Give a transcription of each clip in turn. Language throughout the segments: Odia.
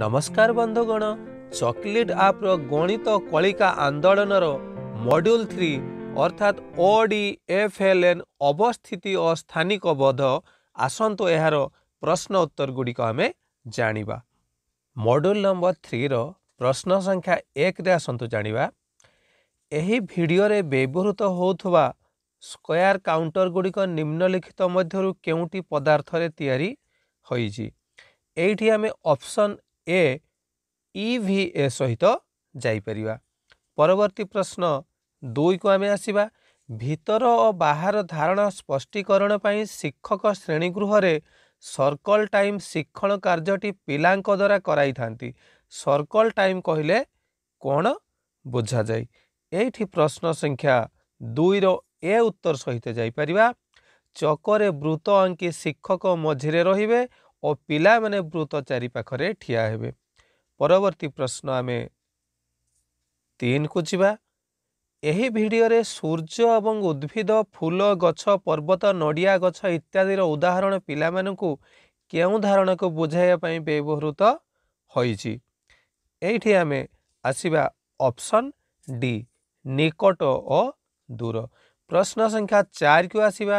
ନମସ୍କାର ବନ୍ଧୁଗଣ ଚକୋଲେଟ୍ ଆପ୍ର ଗଣିତ କଳିକା ଆନ୍ଦୋଳନର ମଡ୍ୟୁଲ୍ ଥ୍ରୀ ଅର୍ଥାତ୍ ଓ ଡି ଏଫ୍ ଏଲ୍ ଏନ୍ ଅବସ୍ଥିତି ଓ ସ୍ଥାନିକ ବୋଧ ଆସନ୍ତୁ ଏହାର ପ୍ରଶ୍ନ ଉତ୍ତର ଗୁଡ଼ିକ ଆମେ ଜାଣିବା ମଡ୍ୟୁଲ୍ ନମ୍ବର ଥ୍ରୀର ପ୍ରଶ୍ନ ସଂଖ୍ୟା ଏକରେ ଆସନ୍ତୁ ଜାଣିବା ଏହି ଭିଡ଼ିଓରେ ବ୍ୟବହୃତ ହେଉଥିବା ସ୍କୋୟାର୍ କାଉଣ୍ଟର୍ ଗୁଡ଼ିକ ନିମ୍ନଲିଖିତ ମଧ୍ୟରୁ କେଉଁଟି ପଦାର୍ଥରେ ତିଆରି ହୋଇଛି ଏଇଠି ଆମେ ଅପ୍ସନ୍ ଏ ଇ ଭି ଏ ସହିତ ଯାଇପାରିବା ପରବର୍ତ୍ତୀ ପ୍ରଶ୍ନ ଦୁଇକୁ ଆମେ ଆସିବା ଭିତର ଓ ବାହାର ଧାରଣା ସ୍ପଷ୍ଟୀକରଣ ପାଇଁ ଶିକ୍ଷକ ଶ୍ରେଣୀଗୃହରେ ସର୍କଲ୍ ଟାଇମ୍ ଶିକ୍ଷଣ କାର୍ଯ୍ୟଟି ପିଲାଙ୍କ ଦ୍ୱାରା କରାଇଥାନ୍ତି ସର୍କଲ୍ ଟାଇମ୍ କହିଲେ କ'ଣ ବୁଝାଯାଏ ଏଇଠି ପ୍ରଶ୍ନ ସଂଖ୍ୟା ଦୁଇର ଏ ଉତ୍ତର ସହିତ ଯାଇପାରିବା ଚକରେ ବୃତ ଆଙ୍କି ଶିକ୍ଷକ ମଝିରେ ରହିବେ ଓ ପିଲାମାନେ ବୃତ ଚାରିପାଖରେ ଠିଆ ହେବେ ପରବର୍ତ୍ତୀ ପ୍ରଶ୍ନ ଆମେ ତିନିକୁ ଯିବା ଏହି ଭିଡ଼ିଓରେ ସୂର୍ଯ୍ୟ ଏବଂ ଉଦ୍ଭିଦ ଫୁଲ ଗଛ ପର୍ବତ ନଡ଼ିଆ ଗଛ ଇତ୍ୟାଦିର ଉଦାହରଣ ପିଲାମାନଙ୍କୁ କେଉଁ ଧାରଣାକୁ ବୁଝାଇବା ପାଇଁ ବ୍ୟବହୃତ ହୋଇଛି ଏଇଠି ଆମେ ଆସିବା ଅପସନ୍ ଡି ନିକଟ ଓ ଦୂର ପ୍ରଶ୍ନ ସଂଖ୍ୟା ଚାରିକୁ ଆସିବା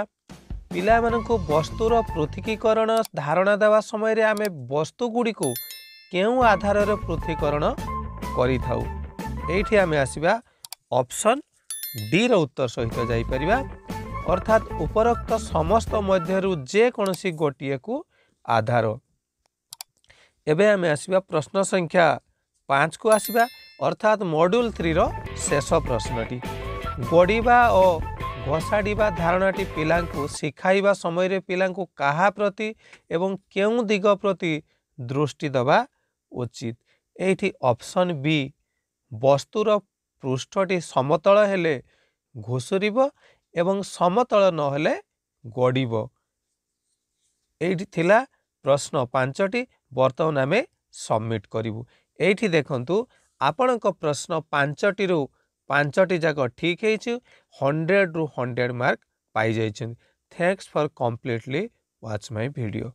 ପିଲାମାନଙ୍କୁ ବସ୍ତୁର ପୃଥକୀକରଣ ଧାରଣା ଦେବା ସମୟରେ ଆମେ ବସ୍ତୁଗୁଡ଼ିକୁ କେଉଁ ଆଧାରରେ ପୃଥକୀକରଣ କରିଥାଉ ଏଇଠି ଆମେ ଆସିବା ଅପସନ୍ ଡିର ଉତ୍ତର ସହିତ ଯାଇପାରିବା ଅର୍ଥାତ୍ ଉପରୋକ୍ତ ସମସ୍ତ ମଧ୍ୟରୁ ଯେକୌଣସି ଗୋଟିଏକୁ ଆଧାର ଏବେ ଆମେ ଆସିବା ପ୍ରଶ୍ନ ସଂଖ୍ୟା ପାଞ୍ଚକୁ ଆସିବା ଅର୍ଥାତ୍ ମଡ୍ୟୁଲ୍ ଥ୍ରୀର ଶେଷ ପ୍ରଶ୍ନଟି ଗଡ଼ିବା ଓ ଘଷାଡ଼ିବା ଧାରଣାଟି ପିଲାଙ୍କୁ ଶିଖାଇବା ସମୟରେ ପିଲାଙ୍କୁ କାହା ପ୍ରତି ଏବଂ କେଉଁ ଦିଗ ପ୍ରତି ଦୃଷ୍ଟି ଦେବା ଉଚିତ ଏଇଠି ଅପସନ୍ ବି ବସ୍ତୁର ପୃଷ୍ଠଟି ସମତଳ ହେଲେ ଘୁଷୁରିବ ଏବଂ ସମତଳ ନହେଲେ ଗଡ଼ିବ ଏଇଠି ଥିଲା ପ୍ରଶ୍ନ ପାଞ୍ଚଟି ବର୍ତ୍ତମାନ ଆମେ ସବମିଟ୍ କରିବୁ ଏଇଠି ଦେଖନ୍ତୁ ଆପଣଙ୍କ ପ୍ରଶ୍ନ ପାଞ୍ଚଟିରୁ ପାଞ୍ଚଟି ଯାକ ଠିକ୍ ହେଇଛି ହଣ୍ଡ୍ରେଡ଼ରୁ ହଣ୍ଡ୍ରେଡ଼ ମାର୍କ ପାଇଯାଇଛନ୍ତି thanks for completely watch my video